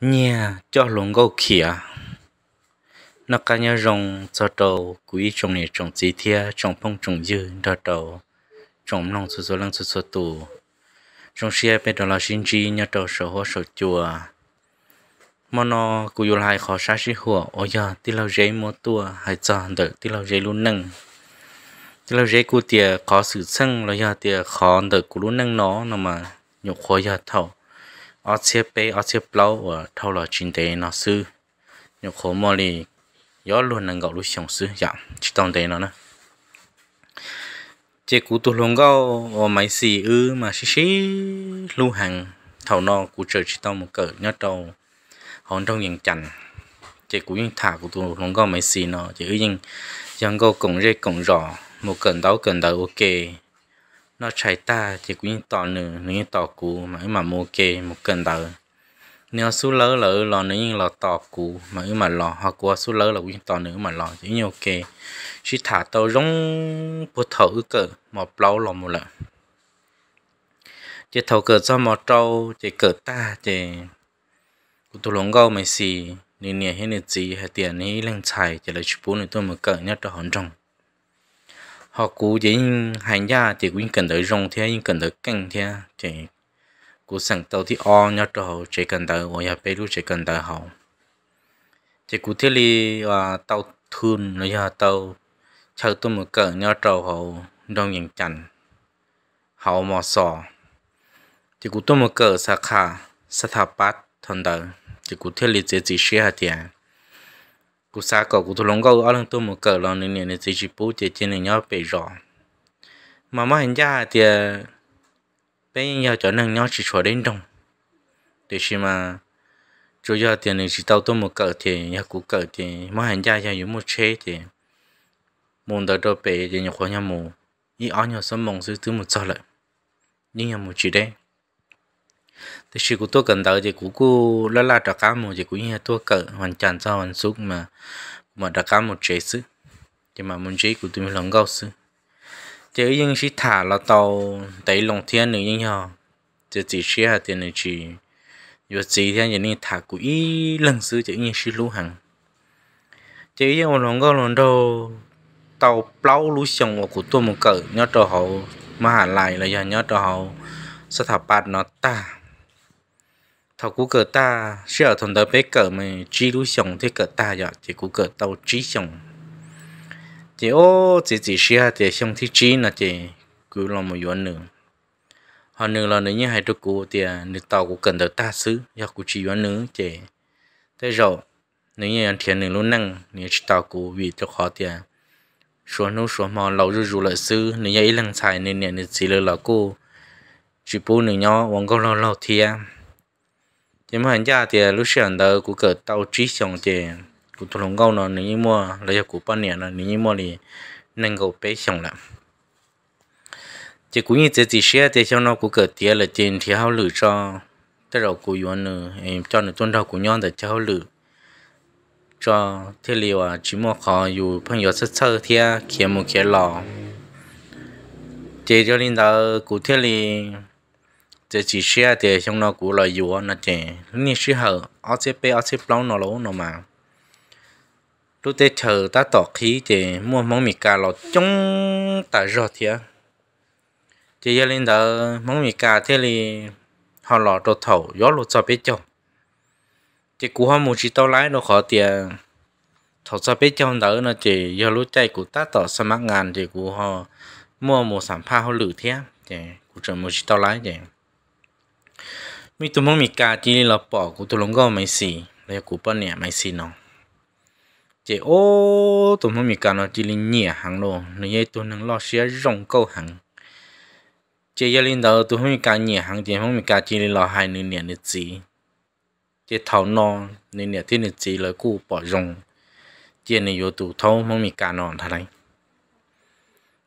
nhà cho lồng gấu khía nó cả nhà rồng cho đầu quý trồng này trồng gì thia trồng phong trồng dư đo đầu trồng nông số số lăng số số tù trồng xe bên đó là xin chi nhà đầu sổ hồ sổ chùa mà nó cứ yêu lại khó sát sĩ hùa ôi giờ tí lâu giấy mua tua hay cho đỡ tí lâu giấy luôn nâng tí lâu giấy cú tiề khó sự sưng rồi giờ tiề khó đỡ cú luôn nâng nó nó mà nhục khó giờ thầu ở chế bê ở chế plau và thâu là chín tế nó sư nhiều khổ mò lì gió luôn nâng gạo lúc sống sư dạ chỉ tông tế nó nữa chế cụ tu lông gạo ở máy xì ư mà xí xí lưu hàng thầu nó cụ trời chỉ tông một cỡ nhớ đầu hòn trong nhìn chành chế cụ nhìn thả cụ tu lông gạo máy xì nó chế ư nhìn dân gạo cổng rê cổng rò một cần đấu cần đấu ok nó chạy ta thì cũng tỏ nửa nếu tỏ cú mà mà mua kê một cần tờ nếu số lớn lỡ lo nếu như lò tỏ cú mà mà lo hoặc qua số lớn là cũng tỏ nửa mà lo chỉ nhiều kê chỉ thả tàu rong bút thở cỡ mà lâu lò một lần chỉ thầu cỡ cho một trâu chỉ cỡ ta chỉ cũng tôi lồng gâu mày xì nên nè hết nè gì hay tiền nè lên chạy chỉ là chụp bốn này tôi mà cỡ nhất là hòn trong họ cố chỉ hành gia thì cũng cần tới rong thế nhưng cần tới căng thế thì cố sẵn tàu thì o nhớ cho họ chỉ cần tới gọi là bây lúc chỉ cần tới họ thì cú thế li và tàu thun nói là tàu chờ tôi một cỡ nhớ cho họ đông nhìn chặn họ mò sò thì cú tôi một cỡ sa khả sa tháp bát thần đời thì cú thế li chỉ chỉ xe hạt tiền cú xa cầu cú thu lông gâu ở lưng tôi một cờ lon này này chỉ chỉ bố chỉ trên này nhau bị rõ mà mà hình ra thì bây giờ trở nên nhau chỉ cho đến đồng để khi mà chủ yếu thì này chỉ tao tôi một cờ thì nhà cú cờ thì mà hình ra nhà yếu một chế thì muốn đỡ đỡ bể thì nhà khoa nhà mù ý anh nhà sớm mong giữ tôi một sao lại nhưng nhà mù chỉ đây thì sự của tôi cần tới thì của cô lát lát trả cá một thì cũng như tôi cỡ hoàn chỉnh sau hoàn súc mà mà trả cá một chế sự thì mà muốn chế của tôi mình lòng gấu sự thì ở những cái thả là tàu tẩy lòng thiên nữa như nhau thì chỉ chia hạt tiền này chỉ dù gì thì anh nên thả của ý lần sự chỉ như sự lưu hàng thì ở những lòng gấu lòng đầu tàu bao lưu sông của của tôi một cỡ nhớ cho họ mà lại là do nhớ cho họ sẽ thả bạt nó ta thảo cú cờ ta sẽ ở thằng đó bé cờ mà chỉ lú xong thế cờ ta giờ chỉ cú cờ tàu chỉ xong chỉ ô chỉ chỉ sẽ chỉ xong thì chỉ là chỉ cứ làm một yuan nữa họ nữa là nếu như hai đứa cú thì à, nếu tàu cú cần đầu ta xứ do cú chỉ vấn nữa chỉ thế rồi nếu như anh thiền nữa luôn năng nếu tàu cú vì cho khó thì số nô số mò lâu rồi rồi lại xứ nếu như ý lăng xài nên nè nên chỉ là cú, chỉ bố nữa nhau vòng câu lâu lâu thì chỉ mà nhà thì lúc sáng đó cũng cỡ tàu trí xong thì cũng thu lồng gâu nó nếu như mua lấy của ba nè nó nếu như mua thì nâng gâu bé xong lắm chỉ cũng như thế thì xe thì cho nó cũng cỡ tiền là tiền thì hao lử cho tới đầu của yuan nữa em cho nó tuân đầu của nhau để cho hao lử cho thế liệu à chỉ mua khó dù 朋友 rất sơ thì kia một kia lò chỉ cho nên đó cụ thể là chỉ chỉ xe thì trong nó cũng là dù nó chỉ như sĩ hở OCP OCP lâu nó lâu nó mà lúc tết chờ ta tỏ khí thì mua món mì cà lò trong ta rồi thì chỉ giờ lên đó món mì cà thế thì họ lò đồ thầu gió lụt cho biết cho chỉ cú họ mua chỉ tao lái nó khó tiền thầu cho biết chồng đỡ nó chỉ giờ lúc chạy của ta tỏ sao mắc ngàn thì cú họ mua một sản phẩm họ lử thế chỉ cú chờ mua chỉ tao lái vậy มีตัวมังมีกาจีเราปอกูตัวลงก็ไม่สีแล้วกูปนเนี่ยไม่สีน้องเจโอตัวมังมีการเราจีลิเนี่ยหังโลในยัยตัวนึงรอเสียร่องก็หังเจยลินเราตัวมังมีการเนี่ยหังเจมังมีการจีลิเราหายหนึ่งเนี่ยหนึ่งจี เจเท่านอนหนึ่งเนี่ยที่หนึ่งจีเลยกูปอกงเจในโยตัวทองมันมีการนอนท่ายร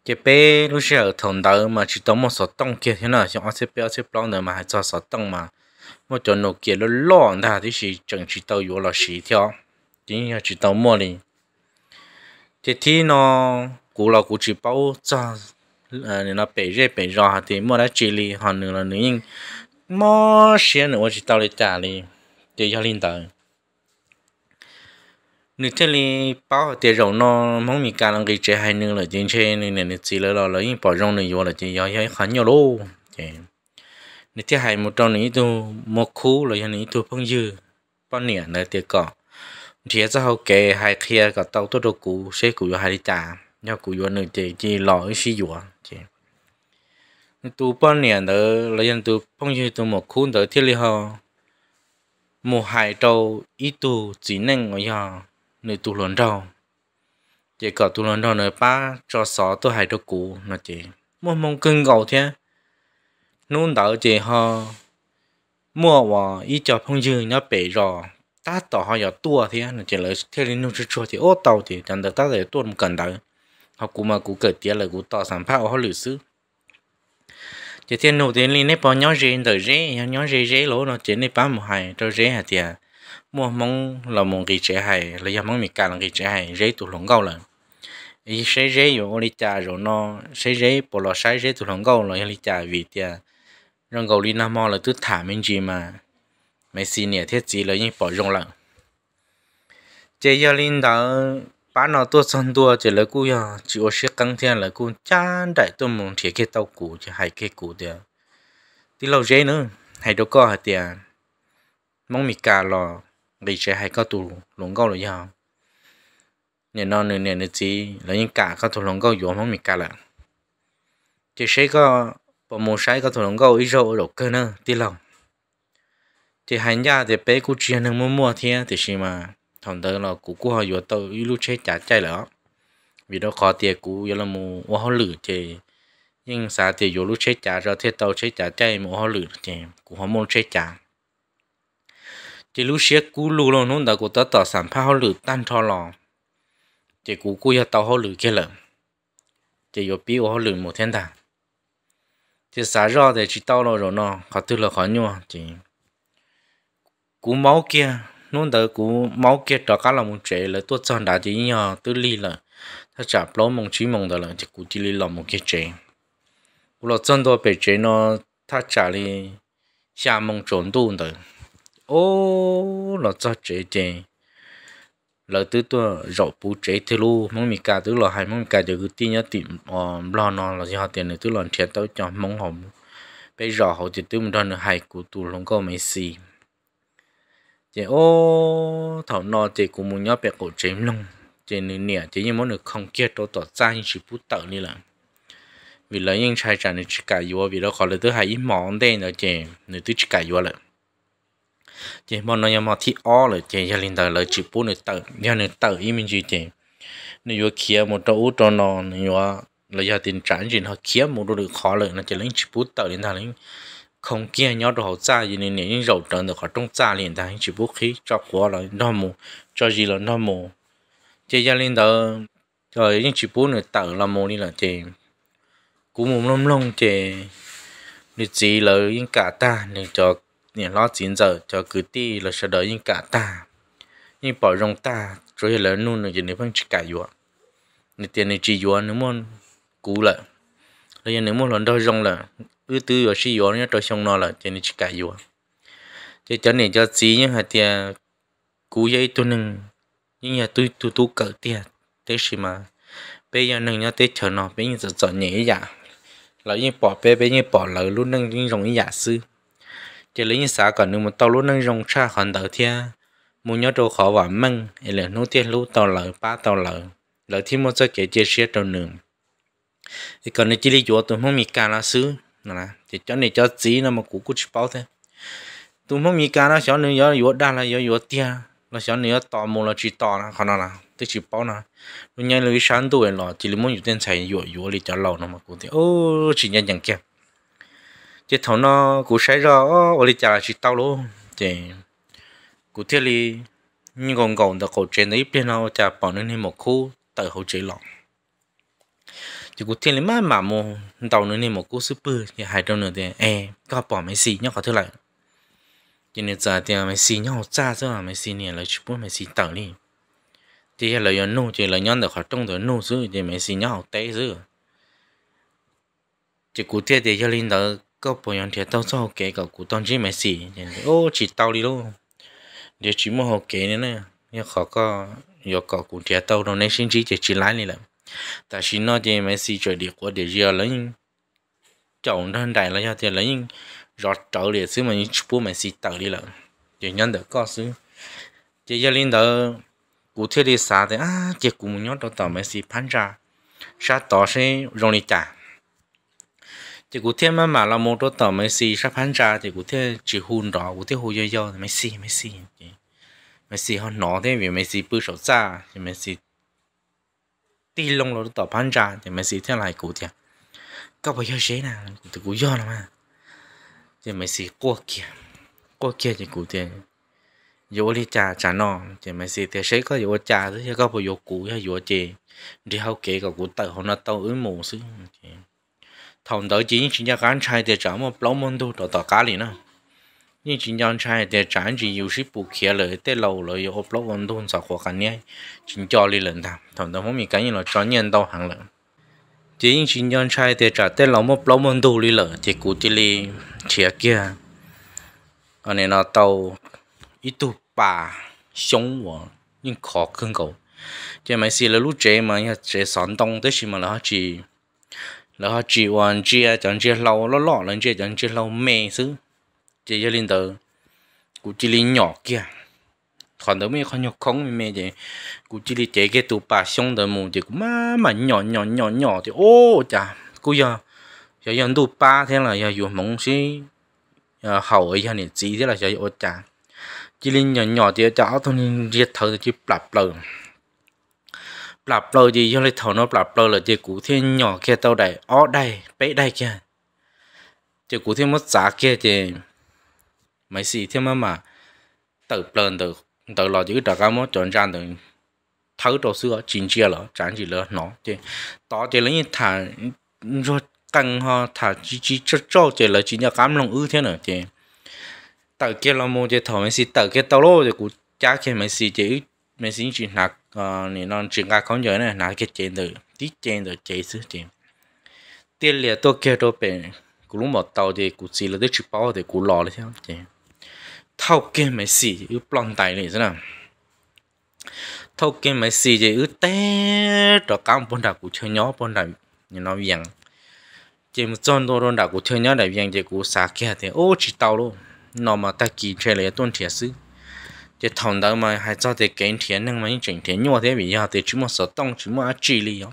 เจเป้รู้เส่อถงเดิมมาชิดตัวมัสอดต้องเกี่ยวที่นอะชิออเซเป้ออเซปลองเดิมมาให้จอสอดต้องมา mà cho nó kia nó lo thì chỉ chẳng chỉ tàu yếu là xí theo chính chỉ tàu mua đi thế thì nó cú là cú chỉ bao cho nên nó bể rễ bể rò thì mua đã chỉ li họ là nữa nhưng mua xe nữa chỉ tàu để trả đi để cho linh tờ nếu thế thì bao tiền rộng nó mong mình cả làm cái chế hay nữa là chính chế nên là chỉ là là là bảo rộng này vô là chỉ do hay khá nhiều luôn nếu thiết hại một trong những tu một khu là những tu phong dư bao nhiêu nơi tiệt cỏ thì ra hậu kề hai kia cả tàu tốt đồ cũ sẽ cũ vô hai đi trả nhau cũ vô nơi chỉ chỉ lòi xí vô chị tu bao nhiêu nữa là những tu phong dư tu một khu tới thiết lý họ một hai trâu ít tu chỉ năng ở nhà nơi tu lớn trâu chỉ có tu lớn trâu nơi ba cho sáu tu hai trâu cũ nó chỉ một mong cưng gầu thế nôn đỡ chế ho mua vào ý cho phong dư nó bể rò ta tỏ họ giờ tua thế nó chỉ là theo lên nông chua thì ô tàu thì chẳng được ta để tua một cần đỡ họ cũng mà cũng cởi tiếc là cũng tỏ sản phao họ lử xứ chỉ thiên nụ tiền lên nếp bao nhó rê rồi rê nhó rê rê lỗ nó chỉ nếp bám một hai rồi rê hạt thì, mua mong là một cái chế hay là do mong mình cả là cái chế hay rê tụ lồng gâu là ý rê rê rồi ô đi rồi nó rê rê bỏ lọ sai rê tụ lồng gâu là đi chà vì thì rong gầu li nam mo là cứ thả mình gì mà mấy xì nè thiết gì là những bỏ rong lận. chế gia linh đạo bán nó tua son tua chỉ là cú ya chỉ có xiết căng thiên là cú chán đại tôi muốn thiệt cái tàu cũ chứ hay cái cũ tiền tí lâu dễ nữa hay đâu có hả tiền mong mì cà lò vì chế hay có tù lũng gâu rồi ya nè nó nè nè nè gì là những cả có tù lũng gâu yếu mong mì cà là chế sẽ có bộ mồ sai có thủ nông gấu ít rau rau cơ nữa tí lòng thì hành gia thì bé cú chia nương mua mua thế thì xí mà thằng đó là cú cú họ vừa tàu ít lúc chết chả chạy lỡ vì đó khó tiền cú giờ là mù ô họ lử thì nhưng xã thì vừa lúc chết chả rồi thế tàu chết chả chạy mù họ lử thì cú họ muốn chết chả thì lúc xí cú lù luôn luôn đó cú tớ tỏ sản phá họ lử tan thọ lò thì cú cú giờ tàu họ lử kia lỡ thì vừa biết họ lử một thiên đàng thì xả ra để chỉ tao lo rồi nó họ tự là họ nhua chỉ cú máu kia nó đỡ cú máu kia cho cả là một trẻ là tuốt chân đã chỉ nhờ tự li là ta chả lo mong chỉ mong đó là chỉ cú chỉ li là một cái trẻ cú lo chân đó bị trẻ nó ta chả li xa mong trốn đủ đó ô lo cho trẻ trẻ lỡ tứ tôi rổ bù chế thế lu mong mi cả tứ là hai mong cả giờ cứ tin nhớ tìm ờ, lo nó là gì họ tiền này tứ là chết tao cho mong họ bây giờ họ chỉ tứ một đơn hai của tụ lòng có mấy gì chị ô thảo nọ chị cũng muốn nhớ bé cổ chế lông chị nữ nè à, chị như món được không kia tôi tỏ ra như sự bút tợ như là vì lấy những trai trả nữ chỉ cả yêu vì đó khỏi là tứ hai ít món đây là chị nữ tứ chỉ cả yêu lại chỉ mong nó mà thi ó là chỉ gia đình đời là chỉ bốn người tự gia đình tự ý mình chỉ chỉ nếu vừa kia một chỗ cho nó nếu là gia đình tránh gì nó kia một đồ được khó lợi là chỉ lấy chỉ bốn tự đến thằng lính không kia nhớ đồ ra gì nên những rầu trần được khỏi trong ra liền thằng chỉ bốn khí cho quá là năm mù cho gì là năm mù chỉ gia đình đời rồi những chỉ bốn người tự là mù đi là chỉ cũng mồm lông lông chỉ lịch chỉ là những cả ta nên cho nè lo chín giờ cho cứ ti là sẽ đợi những cả ta nhưng bỏ rong ta rồi là nu nữa chỉ nếu không chỉ cả vừa nè tiền này chỉ vừa nếu muốn cú là rồi nếu muốn lần đôi rong là ư tư ở chỉ vừa nhớ đôi xong nó là chỉ nên chỉ cả vừa thì cho nên cho chỉ nhưng hạt tiền cú giấy tôi nâng nhưng nhà tôi tôi tôi cỡ tiền thế gì mà bây giờ nâng nhớ tết chờ nó bây giờ giờ nhẹ dạ là như bỏ bé bây như bỏ lỡ luôn nâng như rong dạ sư chỉ lấy những xã còn nước mà tàu lúa nâng rong xa hòn đầu thia mua nhớ đồ khó và măng hay là nô tiền lúa tàu lợ ba tàu lợ lợ thì mua cho kể chia sẻ tàu nương thì còn nếu chỉ lấy chỗ tôi không mi cá lá xứ nè thì cho này cho gì nó mà cũ cũ bao thế tôi không mi cá nó cho nên nhớ vừa đan là nhớ chỗ tia nó cho nên tò mò là chỉ tò nó còn nó là tức chỉ bao là, nó nhớ lấy sáng tuổi là chỉ lấy muốn chỗ tiền chạy vừa, vừa lấy cho lâu nó mà cũ thì ô chỉ nhận nhận kẹp chứ thầu nó cú sấy ra ô đi chả chỉ tao luôn chị cú thiết li nhưng còn còn đặc cổ trên đấy bên nào chả bỏ nên một khu tại hậu chế lọ chỉ cú thiết li mà mà mồ tàu nên một khu super thì hai trăm nữa thì e có bỏ mấy gì nhau có thứ lại chỉ nên giờ thì mấy gì nhau cha chứ mấy gì này là chụp mấy gì tao đi thì là yon nô chỉ là nhân được khỏi trong rồi nô chứ thì mấy gì nhau tay chứ chỉ cú thiết thì cho linh đó có bộ nhân thì tao sao kể cả cụ tao chỉ mấy gì, ô chỉ tao đi luôn để chỉ mua học kể nữa nè nhưng khó có giờ có cụ thì tao đâu nên xin chỉ chỉ chỉ lái này là ta xin nó chỉ mấy gì trời địa của để giờ lấy chồng thân đại là cho thì lấy rót trậu để xứ mình bố mày xì tao đi là để nhận được có xứ chỉ giờ lên đó cụ thể đi xa thì à chỉ cụ muốn nhớ tao tao mày xì phán ra sao tao sẽ rong đi trả thì cụ thiên mà mà là một đôi tờ mấy xì sắp hắn ra thì cụ thiên chỉ hôn đó cụ thiên hôn yo yo mấy xì mấy xì mấy xì họ nó thế vì mấy xì bự sầu xa thì mấy xì ti lông lỗ tờ hắn ra thì mấy xì thiên lại cụ thiên các bây giờ chế nào thì cụ yo mà thì mấy xì qua kia qua kia thì cụ thiên yo đi cha trà nọ thì mấy xì thế chế có yo trà thì các bây giờ cụ hay yo chế đi học kế cả cụ tờ họ nó tao ứ mù xứ thằng đó chỉ chỉ nhà gan trai để trả mà lâu môn đâu đó tao cá liền nữa nhưng chỉ nhà trai để trả chỉ yêu sĩ bù kia rồi để lâu rồi yêu ốp lâu ôn đâu sao khó khăn nhé chỉ cho đi lần thằng thằng đó không bị cái gì là cho nhân đâu hàng lần chỉ chỉ nhà trai để trả để lâu mà lâu môn đâu đi lợ thì cụ chỉ đi chia kia anh này nó tàu ít tu bà sống vợ nhưng khó khăn cầu chỉ mấy xí là lúc trẻ mà nhà trẻ sáng đông tới xí mà là chỉ là họ chỉ hoàn chia chẳng chỉ lâu lọ lọ lên chia chẳng chia lâu mê xứ chỉ cho linh tử cụ chỉ linh nhỏ kia còn đâu mấy con nhỏ không mê chứ, cụ chỉ linh chế cái tụ bà xong đời mù chị cũng mà nhỏ nhỏ nhỏ nhỏ thì ô chà cụ giờ giờ giờ tụ ba thế là giờ dùng mông xí hậu ấy giờ này chỉ thế là giờ ô chà chỉ linh nhỏ nhỏ thì cháu thôi riết thở thì chỉ bập bập là bờ gì do lấy thầu nó là bờ là chỉ cụ thiên nhỏ kia tàu đầy ó đây bé đây kia chỉ cụ thiên mất giá kia chỉ mấy gì thiên mà mà tự bờn tự lo chứ đặc cao mất chọn trang tự thấu đồ xưa chín chia lỡ chẳng chỉ lỡ nó chỉ đó chỉ lấy thả rồi cần họ thả chỉ chỉ cho cho chỉ là chỉ nhà cám lòng ư thế nữa chỉ tự kia là mua chỉ thầu mấy gì tự kia tàu lô chỉ cụ cha kia mấy gì chỉ mình xin chỉ nạc ờ, nên non chỉ ngạc không nhớ này nạc cái chén từ tí chén từ chế sự chén tiền liệt tôi kêu tôi bền cú lúc một tàu thì cú chỉ là đứa chụp bao thì cú lò đấy theo chuyện thâu kia mấy xì ư plong tài này thế nào thâu kia mấy xì thì ư té cho cám bọn đạp cú chơi nhỏ bọn đạp như nó viang chỉ một chân đôi đôi đạp cú chơi nhỏ đạp viang thì cú xả kia thì ô chỉ tàu luôn nó mà ta kỳ chơi lại tuần thiệt sự 这同到嘛还早得耕田，那么一整天尿的比较得这么少动，这么吃力哦。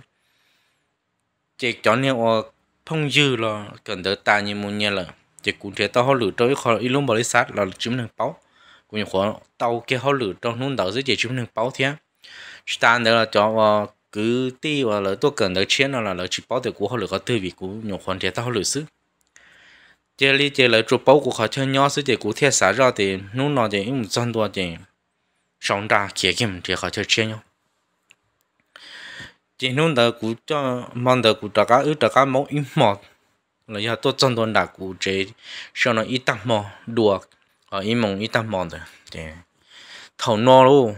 这今年我碰遇了，gần tới ta như muốn nhà là chỉ cũng thế tao họ lử tới họ ít lúc bỏ đi sát là chúng mình báo cũng như khoảng tao kia họ lử trong nút đầu dưới chỉ chúng mình báo thế ta là cho cứ ti và lỡ tôi cần tới chiến là lỡ chỉ bảo được của họ lử có tư vị của nhiều khoảng thế tao họ lử xứ chế lý chế lấy chụp bao của họ chơi nhau sự chế cụ thiết xã ra thì nút nó chế cũng dân đua chế sống ra kia kim chế họ chơi chơi nhau chế nút đó cụ cho mong đó cụ đặt cá ư đặt cá máu im mọt là do tôi dân đua đặt cụ sau ít tăng mò đùa ở im mong ít tăng mò rồi chế thầu no luôn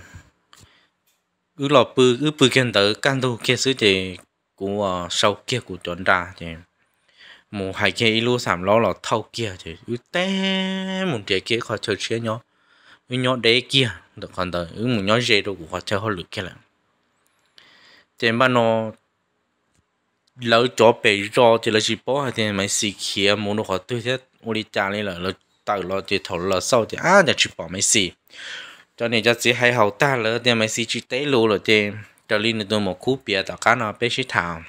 ư lọ bự ư bự kia tới can của sau kia của chuẩn ra thì mù hai kia ilu sắm lo là thâu kia chứ u té một trẻ kia khó chơi chơi nhó u nhó đế kia được còn đời u một nhó dễ đồ của khó chơi hơn lửa kia là trên ban nó lỡ chỗ bị rò thì là chỉ bỏ hay thì mày xì kia muốn nó khó tươi thế u đi cha này là lỡ tạo lỡ thì thầu lỡ sau thì à nhà chỉ bỏ mày xì cho nên cho chỉ hay hậu ta lỡ thì mày xì chỉ tế lỗ rồi thì trở lên được một cú bia tao cá nó bé xí thảo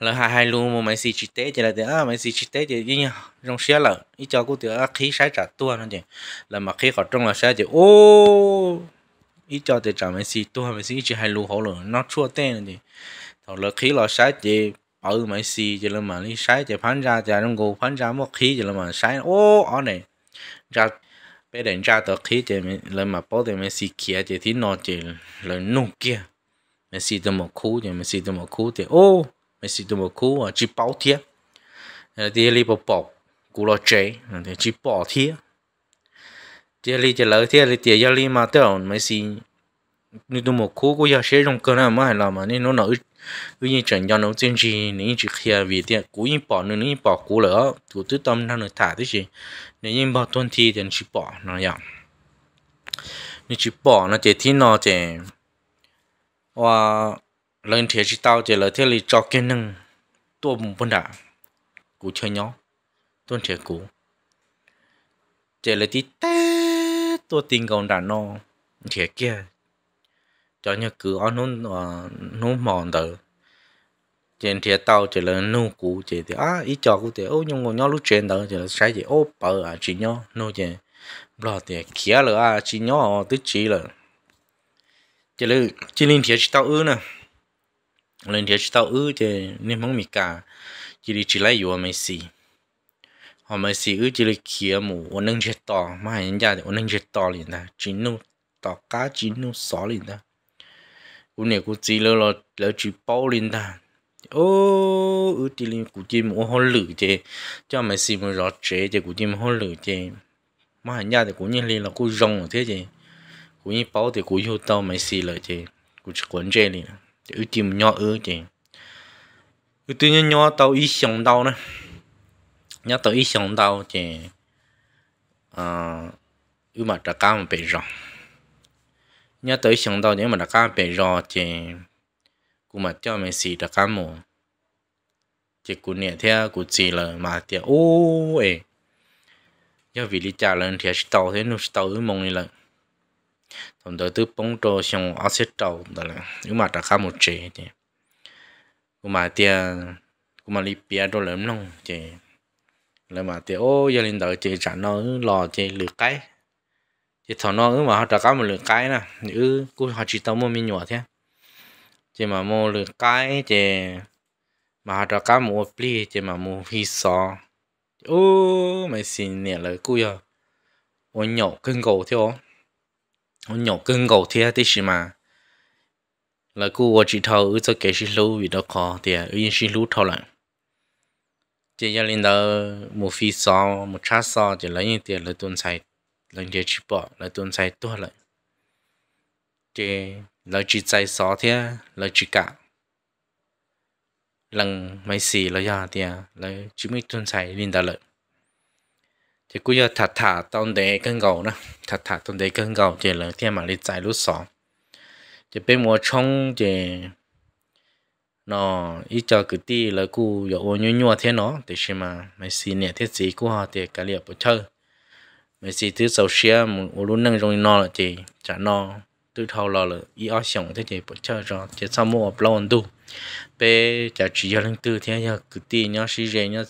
là hai hai luôn một máy xí chít tế chỉ là thế à mấy chít chỉ tế chỉ như trong xe là ít cho cô thế à, khí sai trả tua nó chứ là mà khí khỏi trong là sai chứ ô ít cho thì trả mấy xí tua máy xí chỉ hai luôn hổ luôn, nó chua tên nó chứ thằng là khí là sai chứ ở máy xí chỉ là mà đi sai chứ phán ra chứ trong cô phán ra một khí chỉ là mà sai ô ở này ra bé đánh ra tờ khí chứ là mà bỏ thì máy xí kia chứ thì nó chứ là nung kia máy xí từ một khu chứ máy xí từ một khu thì ô mấy sĩ tụi một cú chỉ bảo thiệt thì li bỏ bỏ cú lo chế thì chỉ bỏ thiệt đi li chỉ lỡ thiệt li tiền giờ li mà tao mấy sĩ nếu tụi một cú cũng giờ sẽ trong cơ nào mà hay là mà nên nó nói, ví như chẳng cho nó tiên tri nếu chỉ kia vì tiền cú như bỏ nữa nếu bỏ cú lỡ cú tự tâm nó nữa thả thế gì nếu như bỏ tuân thi thì chỉ bỏ nó vậy nếu chỉ bỏ nó chỉ thi nó chỉ và lên thế chỉ tao chỉ là thế cho cái năng tua bùng bún đã cú chơi nhó tuân thế cú chỉ là tí té tua tình còn đã no thế kia cho như cứ ăn nôn ờ, nôn mòn tới trên thì tao chỉ là nô cũ chỉ thì à ý cho cũng thì ô nhưng mà nhau lúc trên đó chỉ là sai gì ô bờ à chỉ nhau nô chỉ bờ thì kia là à chỉ nhau tức chỉ là chỉ là chỉ nên thì chỉ tao ư nè lần trước tao ư thì nên mong mì cả chỉ đi chỉ lấy vừa mới xì họ mới xì ư chỉ lấy kia mù ôn nâng chết to mà hai nhân gia thì ôn nâng chết to liền ta chỉ nu to cá chỉ nu xó liền ta cũng này cũng chỉ lỡ lỡ lỡ chỉ bao liền ta ô ư chỉ lấy cũng chỉ mù hôn lử chứ cho mới xì mù rõ chế chứ cũng chỉ mù hôn lử chứ mà hai nhân thì cũng như là cũng rong thế chứ cũng như bao thì cũng hiểu tao mới xì lỡ chứ cú chỉ quấn chơi liền ưu tìm nhỏ ư chị ưu tư nhỏ tao ý xong tao nè nhớ tao ý xong tao chị à ưu mà trả cá mà bị rò nhớ ý xong tao nhớ mà trả cá bị rò chị cũng mà cho mày xì trả cá mù chị cũng nhẹ theo cũng xì là mà thì ô ê giờ vì lý trả lên thì tao thấy nó tao ưu đi lần tổng đầu tư bông cho xong axit trầu đó là nhưng mà trả khá một chế thì cũng mà tiền cũng mà đi bia đồ lớn không thì là mà tiền ô gia đình đợi chị trả nó lò chị lửa cái chị thằng nó mà họ trả cá một lửa cái nè như cô họ chỉ tao mua mi nhỏ thế chị mà mua lửa cái chị mà họ trả cá một pli chị mà mua hít sò ô mày xin nè lời cô giờ ô nhậu cưng cổ thế không nhỏ cưng cầu thế tí xí mà là cô ở chỉ thầu ở cho kể xí lú vì đó khó thì ở à, yên xí lú lại chỉ gia đình đó một phi so một chát so chỉ lấy những tiền là tuần sai lần tiền chỉ bỏ là tuần sai tua chỉ là chỉ sai so thế là chỉ cả lần mấy xì là giờ thì là chỉ mấy tuần sai linh đã lợi thì cứ giờ thả thả tông để cân gầu nữa thả thả tông để cân gầu thì là thiên mà đi chạy lúc sọ thì bên mùa trong thì nó ít cho cứ ti là cu giờ ô nhu nhu thế nó thì xem mà mày xin nè thế gì của họ thì cái liệu bữa chơi mày xin thứ sầu xe một ô luôn nâng trong nó là thì chả nó từ thâu là là ít ở sống thế thì bữa chơi rồi thì sao mua ở lâu đủ bé chả chỉ cho lần tư thế giờ cứ ti nhá xí rẻ nhá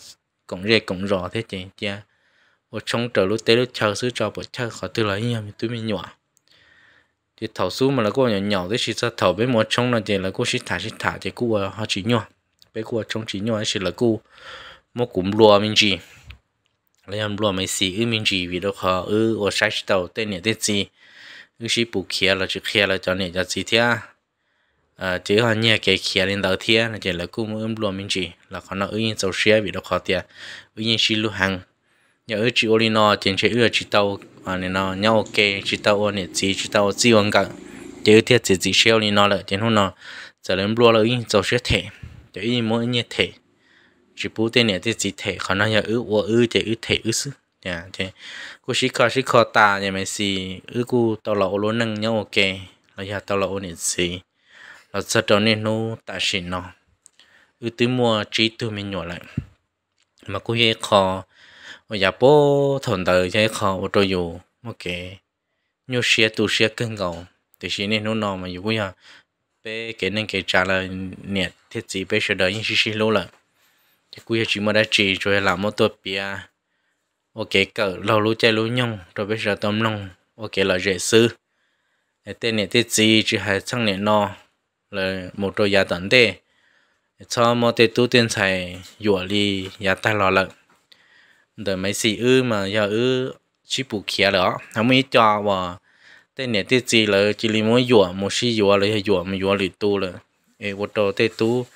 cũng rẻ cũng rõ thế thì chả một trong trở lúc tế lúc chờ xứ cho một chắc khỏi từ lấy nhau mình tụi mình nhỏ thì thầu xu mà là cô nhỏ nhỏ thì chỉ ra với một trong là chỉ là cô chỉ thả chỉ thả thì cô à, họ chỉ nhỏ bé cô trong chỉ nhỏ chỉ là cô một cũng lùa mình gì lấy em lùa mấy xì ư mình gì vì đâu họ ư ở sai tàu tên này tên gì ư chỉ bù kia là chỉ kia là cho này cho gì thế à chỉ họ nhẹ cái kia lên đầu thế là chỉ là cô mới lùa mình gì là họ nó ư nhìn sầu xe vì đâu họ tiền ư nhìn chỉ lùa hàng nhớ chị ô nó tiền chế ưa chị tàu à nên nó nhau ok chị tàu nè chị chị tàu chị ông cả chế thiệt chị chị xeo nên nó là tiền hôm nó giờ lên blue rồi giờ sẽ thể để ý mỗi nhiệt thể chỉ bù tiền nè thì chỉ thể khả năng là ư ủa ư thì ư thể ư sư nha dạ, thế cô chỉ có chỉ có ta nhà mày xì ư cô tàu lẩu luôn nâng nhau ok là nhà tàu lẩu nè xì là giờ đó nên nó ta xì nó ư tứ mua chỉ tứ mình nhỏ lại mà cô ye khó mà giờ bố thằng đời chơi khó một trôi dù ok, cái nhiều xe tu xe cân cầu thì xe nên nó mà dù bây giờ bé cái nên cái trả là nhiệt thiết gì bé sẽ đợi những xí xí lâu là thì cuối chỉ mới đã chỉ rồi làm một tuột bia ok cỡ lâu lú chơi lâu nhung rồi bây giờ tôm nông ok là dễ sư tên này thiết gì chỉ hay sang này nọ là một trôi giá tận tê cho một tê tu tiên xài dùa đi giá ta lò lợn đờ mấy xì ư mà giờ ư chỉ bù kia đó không mấy cho và tên này tên gì là chỉ lấy mỗi dùa một xì dùa lấy dùa mà dùa lấy tu là ê vô trò tên tu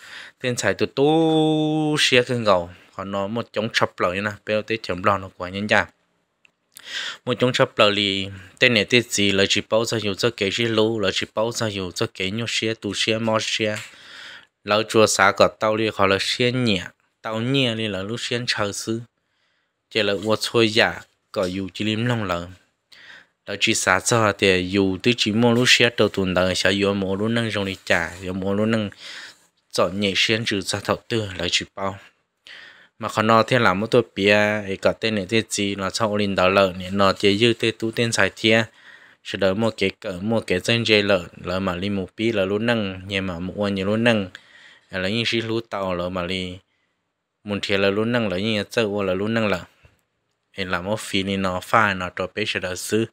tên xài tu tu xe khương gầu còn nó một chống chập lở như nè bây giờ tên chống lo nó quá nhân ra một chống chập lở thì tên này tên gì là chỉ bao giờ hiểu cho cái gì lâu là chỉ bao giờ hiểu cho cái nhau xe tu xe mò xe lão chùa xã có tao đi họ là xe nhẹ tao nhẹ đi là lúc xe chờ xứ chỉ là một số giả có dù chỉ lim long lợn đó chỉ xa cho thì dù tứ chỉ mua lúc xe đầu tuần đời sẽ dù mua lúc nâng rong đi trả dù mua lúc nâng chọn nhẹ xuyên trừ ra thầu tư là chỉ bao mà còn nó thì làm một tôi bia thì có tên này tên gì là sau linh đào lợn này nó chỉ dư tên tú tên sai thia sẽ đỡ một cái cỡ một cái chân dây lợn lợn mà linh một pi là lúc nâng nhưng mà một quan nhiều lúc nâng là những gì lúc tàu lợn mà linh muốn thiệt là lúc nâng là những cái chơi là lúc nâng lợn e là một phi ni nó pha nó cho bé sẽ là sư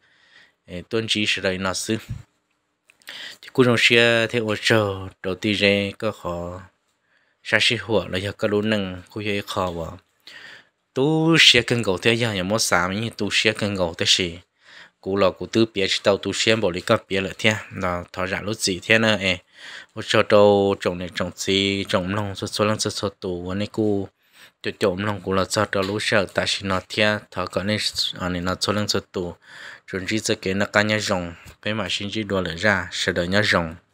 e tuân chỉ sẽ là nó sư thì cũng trong xe thì ô tô đầu tiên ra có khó sa sĩ hùa là do các lũ nâng khu chơi khó vào tu xe cần cầu thế giờ nhà mua mình tu xe cần cầu thế gì cú lò cú tư bia chỉ tàu tu xe bỏ đi các bia là thế là thọ giả lúc gì thế nữa ê ô cho đâu trồng này trồng gì trồng lông số số lăng số số tu anh ấy cú cho chồng lòng của là sao cho lũ sợ ta chỉ nó thia thọ có nên anh à, nên nó cho lên sợ tù chuẩn bị cho cái nó cái nhau rồng phải mà xin chỉ đồ lại ra sợ đợi nhau rồng